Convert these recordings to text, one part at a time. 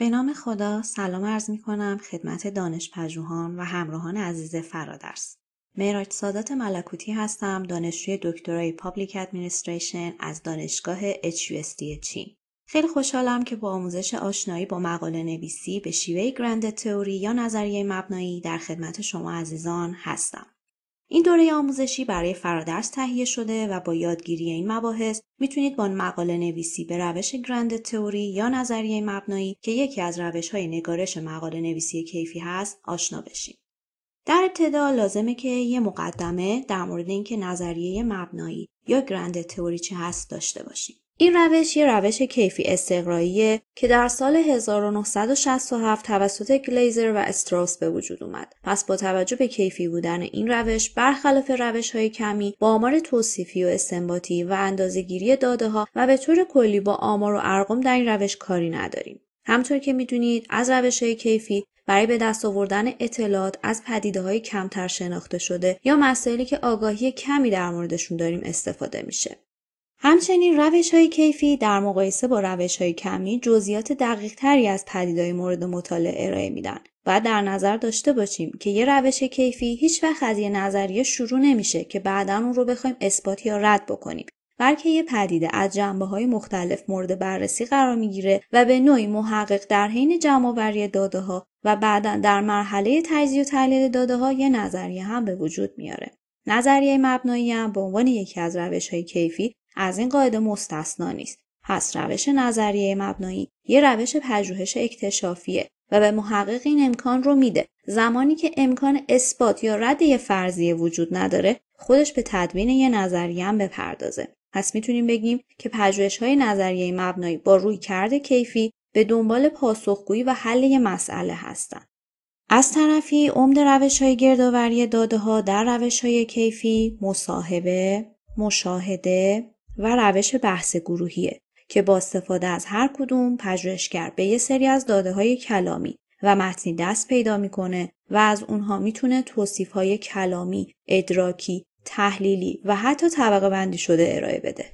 به نام خدا سلام عرض می کنم خدمت دانش و همراهان عزیز فرادرس. میراج سادات ملکوتی هستم دانشجوی دکترای پابلیک ادمنستریشن از دانشگاه HUSD چین. خیلی خوشحالم که با آموزش آشنایی با مقاله نویسی به شیوه گرند تئوری یا نظریه مبنایی در خدمت شما عزیزان هستم. این دوره آموزشی برای فرادرس تهیه شده و با یادگیری این مباحث میتونید با مقاله نویسی به روش گرند تئوری یا نظریه مبنایی که یکی از روش های نگارش مقاله نویسی کیفی هست آشنا بشید. در ابتدا لازمه که یه مقدمه در مورد اینکه نظریه مبنایی یا گرند تئوری چه هست داشته باشیم. این روش یه روش کیفی استقراییه که در سال 1967 توسط گلیزر و استراوس به وجود اومد. پس با توجه به کیفی بودن این روش برخلاف روش های کمی با آمار توصیفی و استنباطی و اندازهگیری داده ها و به طور کلی با آمار و ارقام در این روش کاری نداریم. همطور که میدونید از روش های کیفی برای به دست آوردن اطلاعات از پدیده های کمتر شناخته شده یا مسائلی که آگاهی کمی در موردشون داریم استفاده میشه. همچنین روش های کیفی در مقایسه با روش های کمی جزئیات دقیق تری از پدیدهای مورد مطالعه ارائه میدن و در نظر داشته باشیم که یه روش کیفی هیچ وقت از یه نظریه شروع نمیشه که بعدا اون رو بخوایم اثبات یا رد بکنیم بلکه یه پدیده از جنبه های مختلف مورد بررسی قرار میگیره و به نوعی محقق در حین جمعآوری داده ها و بعدا در مرحله تجزیه و تحلیل داده ها یه نظریه هم به وجود میاره. نظریه مبنایی هم به عنوان یکی از روش های کیفی از این قاعده مستثنا نیست پس روش نظریه مبنایی یه روش پژوهش اکتشافیه و به محقق این امکان رو میده زمانی که امکان اثبات یا رد یه فرضیه وجود نداره خودش به تدوین یه نظریه هم بپردازه پس میتونیم بگیم که پژوهش های نظریه مبنایی با روی کرده کیفی به دنبال پاسخگویی و حل یه مسئله هستند. از طرفی عمد روش های گردآوری داده ها در روش های کیفی مصاحبه، مشاهده، و روش بحث گروهیه که با استفاده از هر کدوم پژوهشگر به یه سری از داده های کلامی و متنی دست پیدا میکنه و از اونها میتونه توصیف های کلامی، ادراکی، تحلیلی و حتی طبقه بندی شده ارائه بده.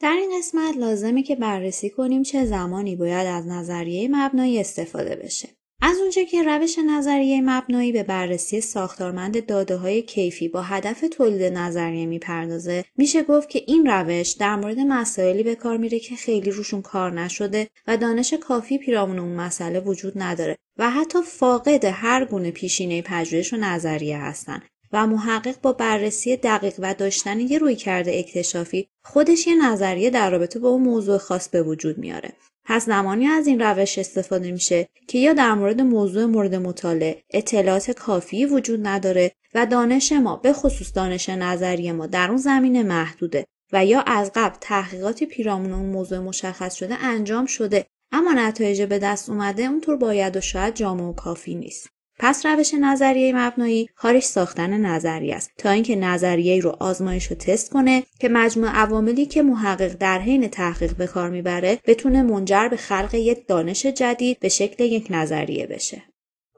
در این قسمت لازمه که بررسی کنیم چه زمانی باید از نظریه مبنایی استفاده بشه. از اونجا که روش نظریه مبنایی به بررسی ساختارمند داده های کیفی با هدف تولید نظریه میپردازه میشه گفت که این روش در مورد مسائلی به کار میره که خیلی روشون کار نشده و دانش کافی پیرامون اون مسئله وجود نداره و حتی فاقد هر گونه پیشینه پژوهش و نظریه هستن و محقق با بررسی دقیق و داشتن یه کرده اکتشافی خودش یه نظریه در رابطه با اون موضوع خاص به وجود میاره پس نمانی از این روش استفاده میشه که یا در مورد موضوع مورد مطالعه اطلاعات کافی وجود نداره و دانش ما به خصوص دانش نظری ما در اون زمینه محدوده و یا از قبل تحقیقاتی پیرامون اون موضوع مشخص شده انجام شده اما نتایج به دست اومده اونطور باید و شاید جامع و کافی نیست. پس روش نظریه مبنایی کارش ساختن نظریه است تا اینکه نظریه رو آزمایش و تست کنه که مجموع عواملی که محقق در حین تحقیق به کار میبره بتونه منجر به خلق یک دانش جدید به شکل یک نظریه بشه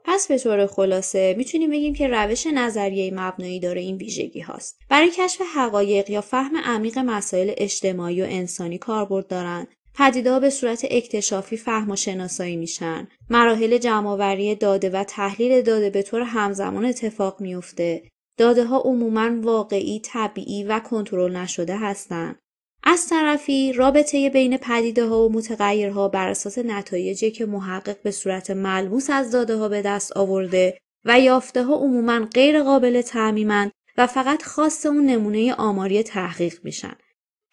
پس به طور خلاصه میتونیم بگیم که روش نظریه مبنایی داره این ویژگی هاست برای کشف حقایق یا فهم عمیق مسائل اجتماعی و انسانی کاربرد دارند پدیدهها به صورت اکتشافی فهم و شناسایی میشن مراحل جمعآوری داده و تحلیل داده به طور همزمان اتفاق میافته داده ها عموما واقعی طبیعی و کنترل نشده هستند از طرفی رابطه بین پدیده ها و متغیرها بر اساس نتایجی که محقق به صورت ملموس از داده ها به دست آورده و یافته ها عموما غیر قابل تعمیمند و فقط خاص اون نمونه آماری تحقیق میشن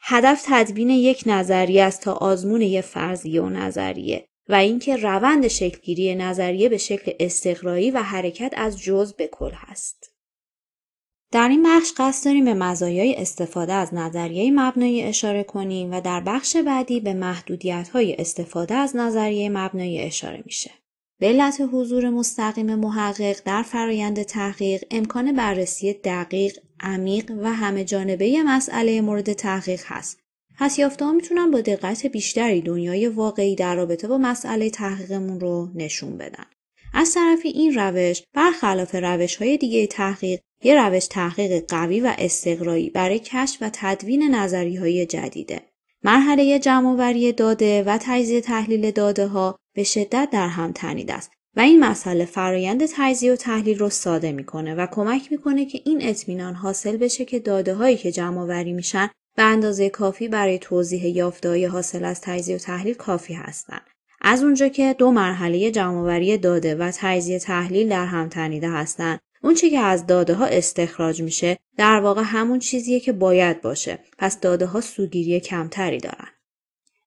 هدف تدوین یک نظریه است تا آزمون یک فرضیه و نظریه و اینکه روند شکلگیری نظریه به شکل استقرایی و حرکت از جز به کل هست. در این بخش قصد داریم به مزایای استفاده از نظریه مبنایی اشاره کنیم و در بخش بعدی به محدودیت های استفاده از نظریه مبنایی اشاره میشه. به علت حضور مستقیم محقق در فرایند تحقیق امکان بررسی دقیق عمیق و همه جانبه مسئله مورد تحقیق هست. پس ها میتونن با دقت بیشتری دنیای واقعی در رابطه با مسئله تحقیقمون رو نشون بدن. از طرفی این روش برخلاف روش های دیگه تحقیق یه روش تحقیق قوی و استقرایی برای کشف و تدوین نظری های جدیده. مرحله جمعآوری داده و تجزیه تحلیل داده ها به شدت در هم تنید است و این مسئله فرایند تجزیه و تحلیل رو ساده میکنه و کمک میکنه که این اطمینان حاصل بشه که داده هایی که جمع آوری میشن به اندازه کافی برای توضیح یافته‌های حاصل از تجزیه و تحلیل کافی هستند. از اونجا که دو مرحله جمعآوری داده و تجزیه تحلیل در هم تنیده هستند اونچه که از داده ها استخراج میشه در واقع همون چیزیه که باید باشه پس داده ها سوگیری کمتری دارن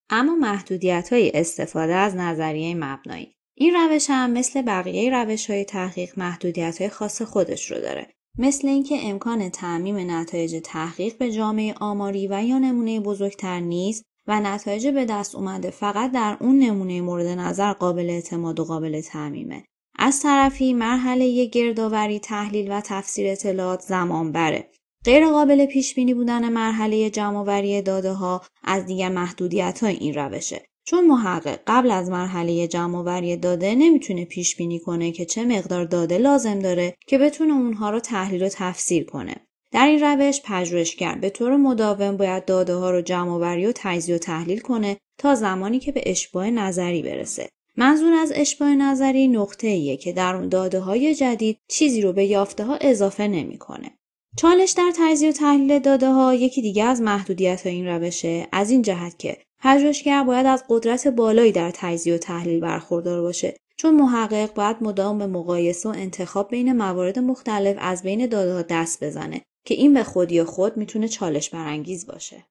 اما محدودیت های استفاده از نظریه مبنایی این روش هم مثل بقیه روش های تحقیق محدودیت های خاص خودش رو داره. مثل اینکه امکان تعمیم نتایج تحقیق به جامعه آماری و یا نمونه بزرگتر نیست و نتایج به دست اومده فقط در اون نمونه مورد نظر قابل اعتماد و قابل تعمیمه. از طرفی مرحله گردآوری تحلیل و تفسیر اطلاعات زمان بره. غیر قابل پیش بینی بودن مرحله جمعآوری داده ها از دیگر محدودیت های این روشه چون محقق قبل از مرحله جمعآوری داده نمیتونه پیش بینی کنه که چه مقدار داده لازم داره که بتونه اونها رو تحلیل و تفسیر کنه در این روش پژوهشگر به طور مداوم باید داده ها رو جمع و تجزیه و تحلیل کنه تا زمانی که به اشباه نظری برسه منظور از اشباع نظری نقطه ایه که در اون داده های جدید چیزی رو به یافته ها اضافه نمیکنه چالش در تجزیه و تحلیل داده ها یکی دیگه از محدودیت این روشه از این جهت که پژوهشگر باید از قدرت بالایی در تجزیه و تحلیل برخوردار باشه چون محقق باید مدام به مقایسه و انتخاب بین موارد مختلف از بین ها دست بزنه که این به خودی خود میتونه چالش برانگیز باشه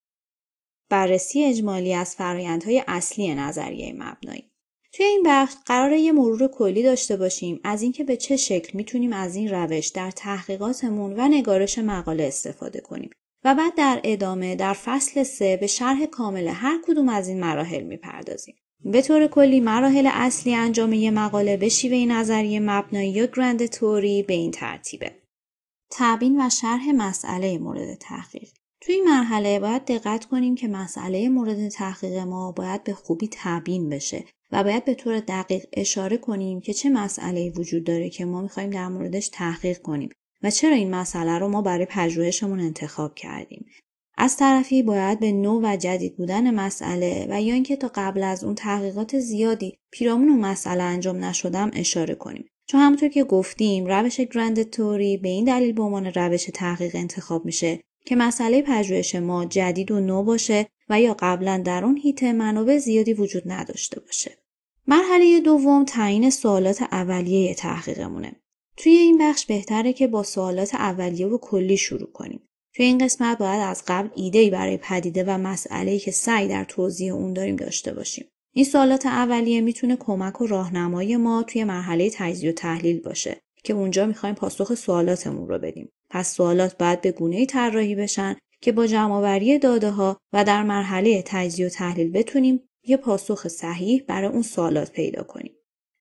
بررسی اجمالی از فرایندهای اصلی نظریه مبنایی توی این بخش قرار یه مرور کلی داشته باشیم از اینکه به چه شکل میتونیم از این روش در تحقیقاتمون و نگارش مقاله استفاده کنیم و بعد در ادامه در فصل سه به شرح کامل هر کدوم از این مراحل میپردازیم. به طور کلی مراحل اصلی انجام یه مقاله به شیوه نظریه مبنایی یا گرند توری به این ترتیبه. تبین و شرح مسئله مورد تحقیق توی این مرحله باید دقت کنیم که مسئله مورد تحقیق ما باید به خوبی تبیین بشه و باید به طور دقیق اشاره کنیم که چه مسئله وجود داره که ما میخوایم در موردش تحقیق کنیم و چرا این مسئله رو ما برای پژوهشمون انتخاب کردیم از طرفی باید به نو و جدید بودن مسئله و یا اینکه تا قبل از اون تحقیقات زیادی پیرامون اون مسئله انجام نشدم اشاره کنیم چون همونطور که گفتیم روش گرند توری به این دلیل به عنوان روش تحقیق انتخاب میشه که مسئله پژوهش ما جدید و نو باشه و یا قبلا در اون هیته منابع زیادی وجود نداشته باشه مرحله دوم تعیین سوالات اولیه تحقیقمونه توی این بخش بهتره که با سوالات اولیه و کلی شروع کنیم. توی این قسمت باید از قبل ایده‌ای برای پدیده و مسئله‌ای که سعی در توضیح اون داریم داشته باشیم. این سوالات اولیه میتونه کمک و راهنمای ما توی مرحله تجزیه و تحلیل باشه که اونجا میخوایم پاسخ سوالاتمون رو بدیم. پس سوالات باید به ای طراحی بشن که با جمعآوری داده ها و در مرحله تجزیه و تحلیل بتونیم یه پاسخ صحیح برای اون سوالات پیدا کنیم.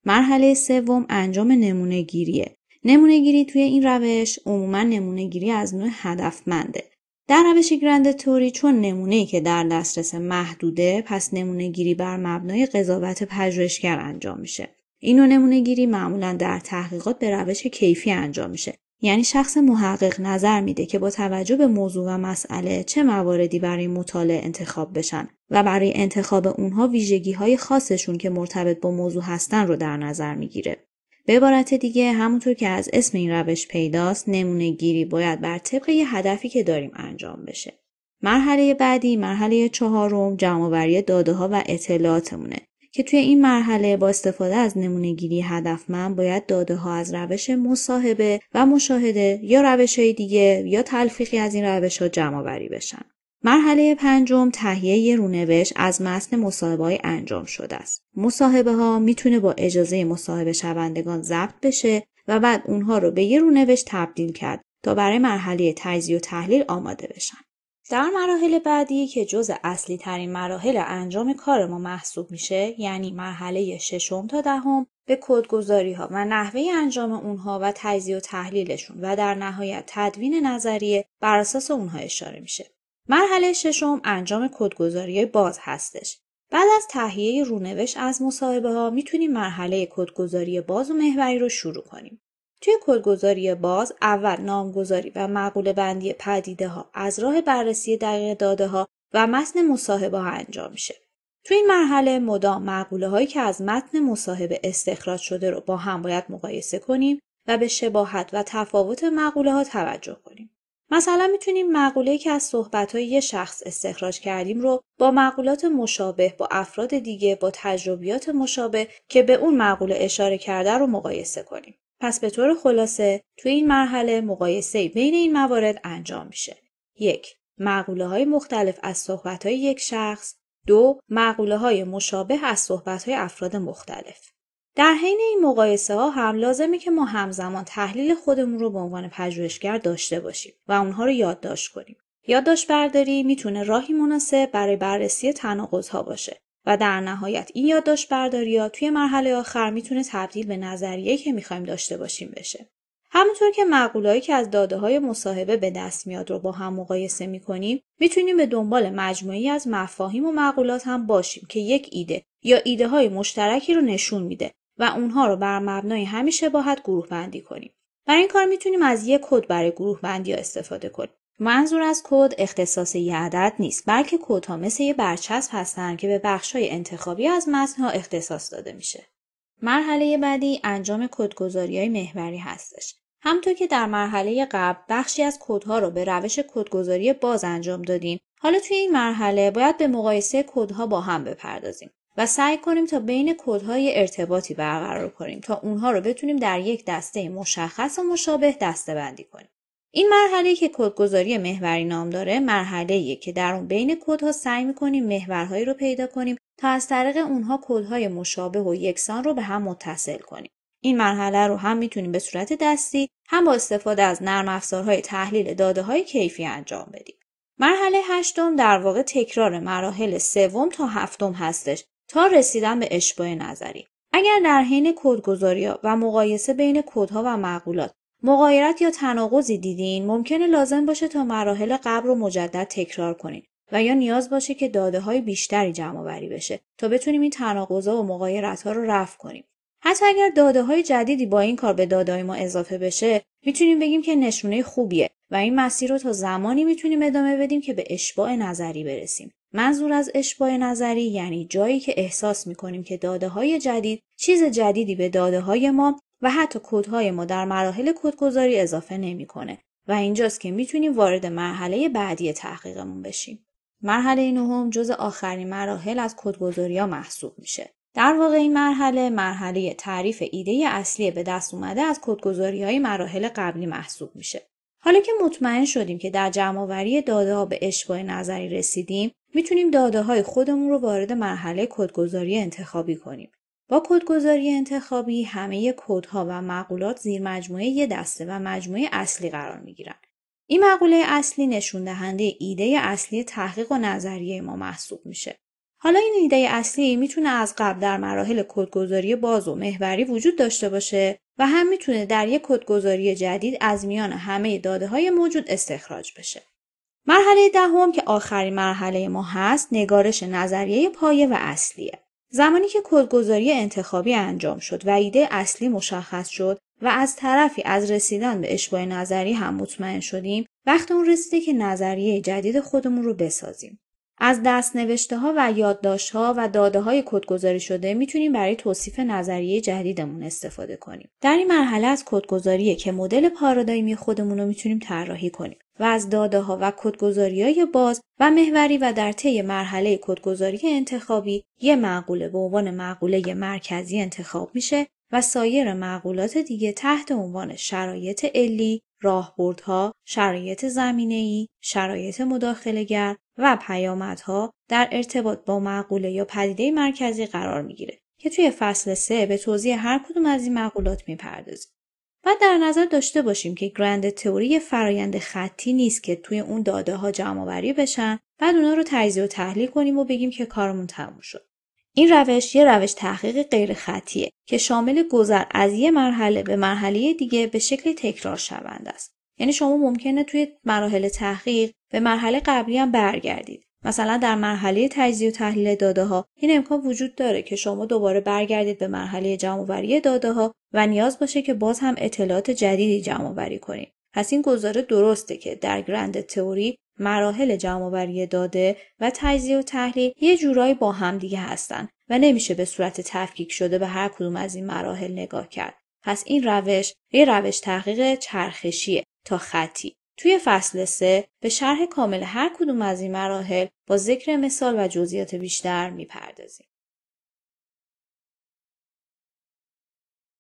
مرحله سوم انجام نمونه گیریه نمونه گیری توی این روش عموما نمونه گیری از نوع هدفمنده. در روش گرند توری چون نمونه که در دسترس محدوده پس نمونه گیری بر مبنای قضاوت پژوهشگر انجام میشه. این نوع نمونه گیری معمولا در تحقیقات به روش کیفی انجام میشه. یعنی شخص محقق نظر میده که با توجه به موضوع و مسئله چه مواردی برای مطالعه انتخاب بشن و برای انتخاب اونها ویژگی های خاصشون که مرتبط با موضوع هستن رو در نظر میگیره. به عبارت دیگه همونطور که از اسم این روش پیداست نمونه گیری باید بر طبق یه هدفی که داریم انجام بشه. مرحله بعدی مرحله چهارم جمعآوری داده ها و اطلاعاتمونه که توی این مرحله با استفاده از نمونه گیری هدف من باید داده ها از روش مصاحبه و مشاهده یا روش های دیگه یا تلفیقی از این روش ها جمع بشن. مرحله پنجم تهیه رونوشت از متن مصاحبه انجام شده است. مصاحبه ها میتونه با اجازه مصاحبه شوندگان ضبط بشه و بعد اونها رو به یه رونوشت تبدیل کرد تا برای مرحله تجزیه و تحلیل آماده بشن. در مراحل بعدی که جز اصلی ترین مراحل انجام کار ما محسوب میشه یعنی مرحله ششم تا دهم به کدگذاری ها و نحوه انجام اونها و تجزیه و تحلیلشون و در نهایت تدوین نظریه بر اساس اونها اشاره میشه. مرحله ششم انجام کدگذاری باز هستش. بعد از تهیه رونوشت از مصاحبه ها میتونیم مرحله کدگذاری باز و محوری رو شروع کنیم. توی کدگذاری باز اول نامگذاری و معقول بندی پدیده ها از راه بررسی دقیق داده ها و متن مصاحبه ها انجام میشه. توی این مرحله مدام معقوله هایی که از متن مصاحبه استخراج شده رو با هم باید مقایسه کنیم و به شباهت و تفاوت معقوله ها توجه کنیم. مثلا میتونیم مقوله‌ای که از صحبت‌های یه شخص استخراج کردیم رو با مقولات مشابه با افراد دیگه با تجربیات مشابه که به اون مقوله اشاره کرده رو مقایسه کنیم. پس به طور خلاصه تو این مرحله مقایسه بین این موارد انجام میشه. یک مقوله های مختلف از صحبت های یک شخص دو مقوله های مشابه از صحبت های افراد مختلف در حین این مقایسه ها هم لازمه که ما همزمان تحلیل خودمون رو به عنوان پژوهشگر داشته باشیم و اونها رو یادداشت کنیم. یادداشت برداری میتونه راهی مناسب برای بررسی تناقض ها باشه و در نهایت این یادداشت برداری ها توی مرحله آخر میتونه تبدیل به نظریه که میخوایم داشته باشیم بشه. همونطور که مقولهایی که از داده های مصاحبه به دست میاد رو با هم مقایسه میکنیم میتونیم به دنبال مجموعی از مفاهیم و مقولات هم باشیم که یک ایده یا ایده های مشترکی رو نشون میده و اونها رو بر مبنای همین شباهت گروه بندی کنیم. برای این کار میتونیم از یک کد برای گروه بندی استفاده کنیم. منظور از کد اختصاص یه عدد نیست بلکه کدها مثل یه برچسب هستند که به های انتخابی از ها اختصاص داده میشه مرحله بعدی انجام کدگذاری های محوری هستش همطور که در مرحله قبل بخشی از کدها رو به روش کدگذاری باز انجام دادیم حالا توی این مرحله باید به مقایسه کدها با هم بپردازیم و سعی کنیم تا بین کودهای ارتباطی برقرار کنیم تا اونها رو بتونیم در یک دسته مشخص و مشابه دسته بندی کنیم. این مرحله که کدگذاری محوری نام داره مرحله که در اون بین کودها سعی میکنیم محورهایی رو پیدا کنیم تا از طریق اونها کودهای مشابه و یکسان رو به هم متصل کنیم. این مرحله رو هم میتونیم به صورت دستی هم با استفاده از نرم افزارهای تحلیل داده های کیفی انجام بدیم. مرحله هشتم در واقع تکرار مراحل سوم تا هفتم هستش تا رسیدن به اشباع نظری اگر در حین کدگذاری و مقایسه بین کدها و معقولات مقایرت یا تناقضی دیدین ممکنه لازم باشه تا مراحل قبل رو مجدد تکرار کنین و یا نیاز باشه که داده های بیشتری جمع بشه تا بتونیم این تناقضا و مقایرت ها رو رفع کنیم حتی اگر داده های جدیدی با این کار به داده های ما اضافه بشه میتونیم بگیم که نشونه خوبیه و این مسیر رو تا زمانی میتونیم ادامه بدیم که به اشباع نظری برسیم منظور از اشباع نظری یعنی جایی که احساس میکنیم که داده های جدید چیز جدیدی به داده های ما و حتی کودهای ما در مراحل کدگذاری اضافه نمیکنه و اینجاست که میتونیم وارد مرحله بعدی تحقیقمون بشیم. مرحله نهم جز آخرین مراحل از کدگذاری ها محسوب میشه. در واقع این مرحله مرحله تعریف ایده اصلی به دست اومده از کدگذاری های مراحل قبلی محسوب میشه. حالا که مطمئن شدیم که در جمعآوری داده ها به اشباع نظری رسیدیم میتونیم داده های خودمون رو وارد مرحله کدگذاری انتخابی کنیم. با کدگذاری انتخابی همه کدها و مقولات زیر مجموعه یه دسته و مجموعه اصلی قرار میگیرن. این مقوله اصلی نشون دهنده ایده اصلی تحقیق و نظریه ما محسوب میشه. حالا این ایده اصلی میتونه از قبل در مراحل کدگذاری باز و محوری وجود داشته باشه و هم میتونه در یک کدگذاری جدید از میان همه داده های موجود استخراج بشه. مرحله دهم که آخرین مرحله ما هست نگارش نظریه پایه و اصلیه زمانی که کدگذاری انتخابی انجام شد و ایده اصلی مشخص شد و از طرفی از رسیدن به اشباه نظری هم مطمئن شدیم وقت اون رسیده که نظریه جدید خودمون رو بسازیم از دست نوشته ها و یادداشت ها و داده های کدگذاری شده میتونیم برای توصیف نظریه جدیدمون استفاده کنیم. در این مرحله از کدگذاریه که مدل پارادایمی خودمون رو میتونیم طراحی کنیم. و از داده ها و کدگذاری های باز و محوری و در طی مرحله کدگذاری انتخابی یه معقوله به عنوان معقوله مرکزی انتخاب میشه و سایر معقولات دیگه تحت عنوان شرایط علی، راهبردها، شرایط ای، شرایط مداخلگر و پیامدها در ارتباط با معقوله یا پدیده مرکزی قرار میگیره که توی فصل سه به توضیح هر کدوم از این معقولات میپردازیم. و در نظر داشته باشیم که گرند تئوری فرایند خطی نیست که توی اون داده ها جمع آوری بشن بعد اونا رو تجزیه و تحلیل کنیم و بگیم که کارمون تموم شد این روش یه روش تحقیق غیر خطیه که شامل گذر از یه مرحله به مرحله دیگه به شکل تکرار شوند است یعنی شما ممکنه توی مراحل تحقیق به مرحله قبلی هم برگردید مثلا در مرحله تجزیه و تحلیل داده ها این امکان وجود داره که شما دوباره برگردید به مرحله جمع وری داده ها و نیاز باشه که باز هم اطلاعات جدیدی جمع وری کنید پس این گزاره درسته که در گرند تئوری مراحل جمع داده و تجزیه و تحلیل یه جورایی با هم دیگه هستن و نمیشه به صورت تفکیک شده به هر کدوم از این مراحل نگاه کرد. پس این روش یه روش تحقیق چرخشیه تا خطی توی فصل 3 به شرح کامل هر کدوم از این مراحل با ذکر مثال و جزئیات بیشتر میپردازیم.